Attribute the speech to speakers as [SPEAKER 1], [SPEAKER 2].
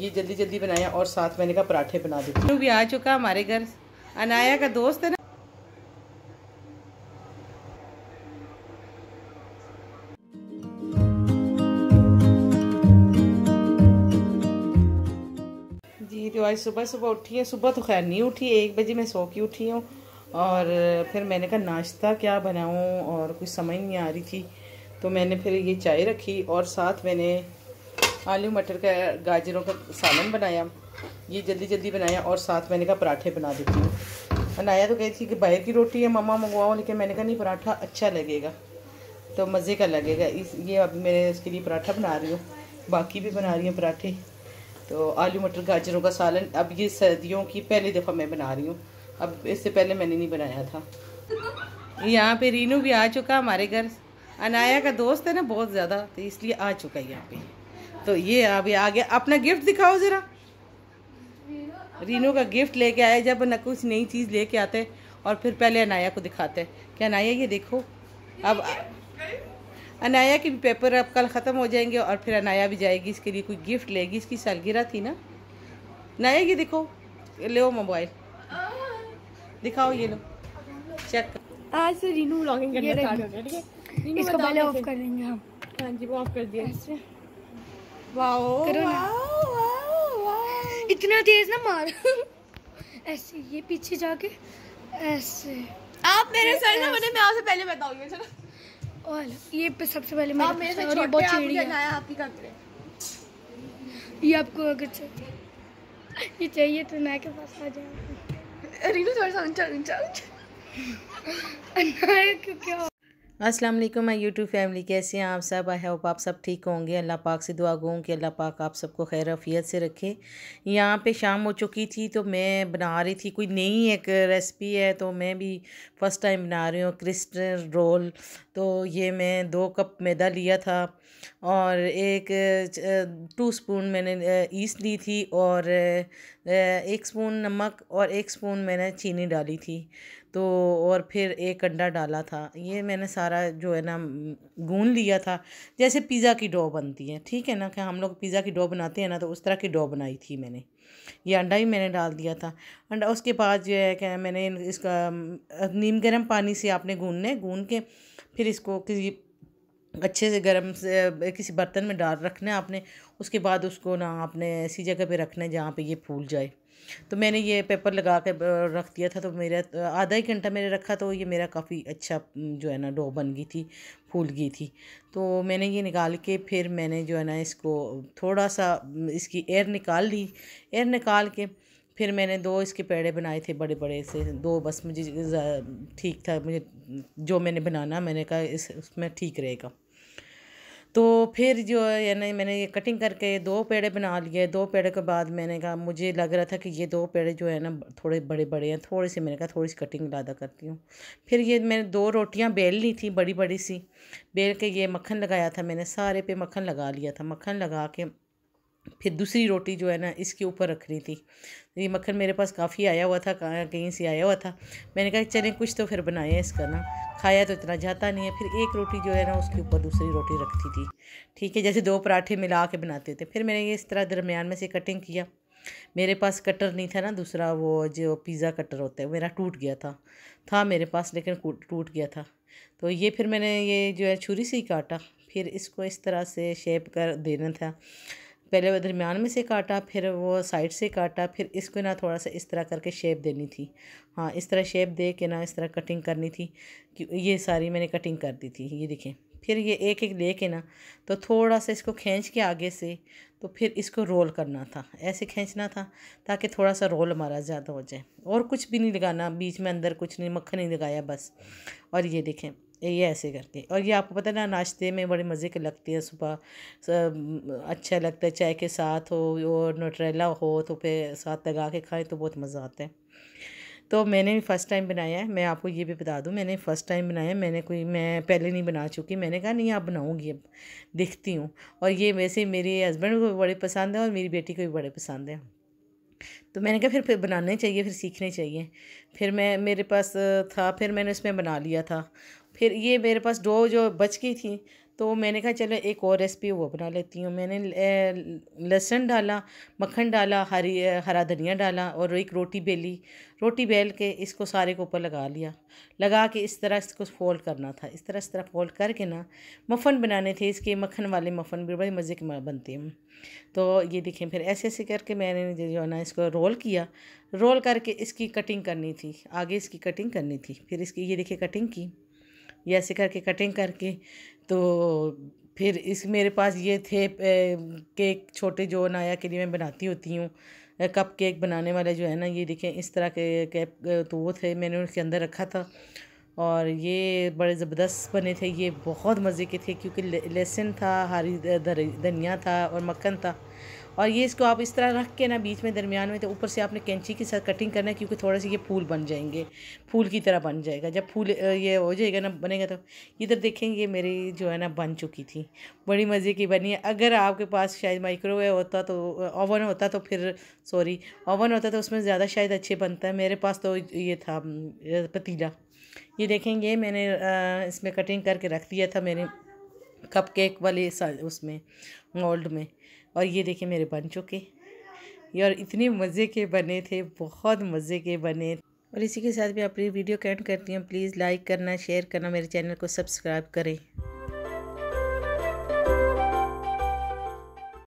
[SPEAKER 1] ये जल्दी जल्दी बनाया और साथ मैंने कहा पराठे बना दिए तो भी आ चुका हमारे घर अनाया का दोस्त है ना जी तो आज सुबह सुबह उठी है सुबह तो खैर नहीं उठी एक बजे मैं सो के उठी हूँ और फिर मैंने कहा नाश्ता क्या बनाऊँ और कुछ समझ नहीं आ रही थी तो मैंने फिर ये चाय रखी और साथ मैंने आलू मटर का गाजरों का सालन बनाया ये जल्दी जल्दी बनाया और साथ मैंने कहा पराठे बना देती हूँ बनाया तो कहती थी कि बाहर की रोटी है मम्मा मंगवाओ लेकिन मैंने कहा नहीं पराठा अच्छा लगेगा तो मज़े का लगेगा इस ये अब मैंने इसके लिए पराठा बना रही हूँ बाकी भी बना रही हूँ पराठे तो आलू मटर गाजरों का सालन अब ये सर्दियों की पहली दफ़ा मैं बना रही हूँ अब इससे पहले मैंने नहीं बनाया था यहाँ पे रीनू भी आ चुका हमारे घर अनाया का दोस्त है ना बहुत ज़्यादा तो इसलिए आ चुका है यहाँ पे तो ये अभी आ गया अपना गिफ्ट दिखाओ ज़रा रीनो का गिफ्ट लेके आए जब ना कुछ नई चीज़ लेके आते और फिर पहले अनाया को दिखाते क्या अनाया ये देखो अब अनाया के भी पेपर अब कल ख़त्म हो जाएंगे और फिर अनाया भी जाएगी इसके लिए कोई गिफ्ट लेगी इसकी सालगिरह थी ना नाया ये देखो ले मोबाइल दिखाओ ये लो चेक आज से रीनू ब्लॉगिंग करना स्टार्ट हो ठीक है इसको पहले ऑफ कर देंगे हम हाँ जी वो ऑफ कर दिया करो ना इतना तेज ना मार ऐसे ये पीछे जाके ऐसे आप मेरे सर ना बने मैं आपसे पहले बताऊंगी चलो और ये पे सबसे पहले मेरे आप मेरे से छोटे बहुत चिड़ी है आपकी कमरे ये आपको अगर चाहिए ये चाहिए तो मैं के पास आ जाऊँ रीनू थोड़ा सा ऊंचा ऊंचा ऊंचा क्यों क्या अस्सलाम वालेकुम माय यूट्यूब फैमिली कैसे हैं आप सब आई होप आप सब ठीक होंगे अल्लाह पाक से दुआ गूँ कि अल्लाह पाक आप सबको खैर अफियत से रखे यहाँ पे शाम हो चुकी थी तो मैं बना रही थी कोई नई एक रेसिपी है तो मैं भी फ़र्स्ट टाइम बना रही हूँ क्रिस्प रोल तो ये मैं दो कप मैदा लिया था और एक टू स्पून मैंने ईस्ट ली थी और एक स्पून नमक और एक स्पून मैंने चीनी डाली थी तो और फिर एक अंडा डाला था ये मैंने सारा जो है ना गून लिया था जैसे पिज़्ज़ा की डो बनती है ठीक है ना कि हम लोग पिज़्ज़ा की डो बनाते हैं ना तो उस तरह की डो बनाई थी मैंने ये अंडा ही मैंने डाल दिया था अंडा उसके बाद जो है क्या मैंने इसका नीम गर्म पानी से आपने गूनने गून के फिर इसको किसी अच्छे से गर्म से किसी बर्तन में डाल रखना है आपने उसके बाद उसको ना आपने ऐसी जगह पे रखना है जहाँ पे ये फूल जाए तो मैंने ये पेपर लगा के रख दिया था तो मेरा आधा ही घंटा मैंने रखा तो ये मेरा काफ़ी अच्छा जो है ना डो बन गई थी फूल गई थी तो मैंने ये निकाल के फिर मैंने जो है ना इसको थोड़ा सा इसकी एयर निकाल ली एयर निकाल के फिर मैंने दो इसके पेड़े बनाए थे बड़े बड़े से दो बस मुझे ठीक था मुझे जो मैंने बनाना मैंने कहा इस उसमें ठीक रहेगा तो फिर जो है ना मैंने ये कटिंग करके दो पेड़े बना लिए दो पेड़े के बाद मैंने कहा मुझे लग रहा था कि ये दो पेड़े जो है ना थोड़े बड़े बड़े हैं थोड़े से मैंने कहा थोड़ी सी कटिंग ज़्यादा करती हूँ फिर ये मैंने दो रोटियाँ बेल ली थी बड़ी बड़ी सी बेल के ये मक्खन लगाया था मैंने सारे पे मक्खन लगा लिया था मक्खन लगा के फिर दूसरी रोटी जो है ना इसके ऊपर रखनी थी ये मक्खन मेरे पास काफ़ी आया हुआ था कहीं से आया हुआ था मैंने कहा चले कुछ तो फिर बनाया इसका ना खाया तो इतना जाता नहीं है फिर एक रोटी जो है ना उसके ऊपर दूसरी रोटी रखती थी ठीक है जैसे दो पराठे मिला के बनाते थे फिर मैंने ये इस तरह दरमियान में से कटिंग किया मेरे पास कटर नहीं था ना दूसरा वो जो पिज़्ज़ा कटर होता है मेरा टूट गया था था मेरे पास लेकिन टूट गया था तो ये फिर मैंने ये जो है छुरी से ही काटा फिर इसको इस तरह से शेप कर देना था पहले वह दरमियान में से काटा फिर वो साइड से काटा फिर इसको ना थोड़ा सा इस तरह करके शेप देनी थी हाँ इस तरह शेप दे के ना इस तरह कटिंग करनी थी कि ये सारी मैंने कटिंग कर दी थी ये देखें फिर ये एक एक ले के ना तो थोड़ा सा इसको खींच के आगे से तो फिर इसको रोल करना था ऐसे खींचना था ताकि थोड़ा सा रोल हमारा ज़्यादा हो जाए और कुछ भी नहीं लगाना बीच में अंदर कुछ नहीं मक्खन नहीं लगाया बस और ये देखें ये ऐसे करके और ये आपको पता है ना नाश्ते में बड़े मज़े के लगती है सुबह अच्छा लगता है चाय के साथ हो और नोट्रेला हो तो फिर साथ लगा के खाएं तो बहुत मज़ा आता है तो मैंने भी फ़र्स्ट टाइम बनाया है मैं आपको ये भी बता दूँ मैंने फ़र्स्ट टाइम बनाया मैंने कोई मैं पहले नहीं बना चुकी मैंने कहा नहीं आप बनाऊँगी अब देखती हूँ और ये वैसे मेरे हस्बैंड को भी बड़े पसंद है और मेरी बेटी को भी बड़े पसंद है तो मैंने कहा फिर फिर बनाने चाहिए फिर सीखने चाहिए फिर मैं मेरे पास था फिर मैंने उसमें बना लिया था फिर ये मेरे पास डो जो बच गई थी तो मैंने कहा चलो एक और रेसिपी वो बना लेती हूँ मैंने लहसुन डाला मक्खन डाला हरी हरा धनिया डाला और एक रोटी बेली रोटी बेल के इसको सारे के ऊपर लगा लिया लगा के इस तरह इसको फोल्ड करना था इस तरह इस तरह फोल्ड करके ना मफ़न बनाने थे इसके मक्खन वाले मफ़न भी बड़े मज़े के बनते हैं तो ये देखें फिर ऐसे ऐसे करके मैंने जो है ना इसको रोल किया रोल करके इसकी कटिंग करनी थी आगे इसकी कटिंग करनी थी फिर इसकी ये देखिए कटिंग की या ऐसे करके कटिंग करके तो फिर इस मेरे पास ये थे केक छोटे जो नाया के लिए मैं बनाती होती हूँ कप केक बनाने वाले जो है ना ये देखें इस तरह के कैप तो वो थे मैंने उसके अंदर रखा था और ये बड़े ज़बरदस्त बने थे ये बहुत मज़े के थे क्योंकि लहसुन था हरी धनिया था और मक्खन था और ये इसको आप इस तरह रख के ना बीच में दरमियान में तो ऊपर से आपने कैंची के साथ कटिंग करना है क्योंकि थोड़े से ये फूल बन जाएंगे फूल की तरह बन जाएगा जब फूल ये हो जाएगा ना बनेगा तो इधर देखेंगे ये मेरी जो है ना बन चुकी थी बड़ी मज़े की बनी है अगर आपके पास शायद माइक्रोवेव होता तो ओवन होता तो फिर सॉरी ओवन होता तो उसमें ज़्यादा शायद अच्छे बनता है मेरे पास तो ये था पतीला ये देखेंगे मैंने इसमें कटिंग करके रख दिया था मेरे कप केक वाले उसमें मोल्ड में और ये देखें मेरे बन चुके और इतने मज़े के बने थे बहुत मज़े के बने और इसी के साथ भी अपनी वीडियो कैंट करती हूँ प्लीज़ लाइक करना शेयर करना मेरे चैनल को सब्सक्राइब करें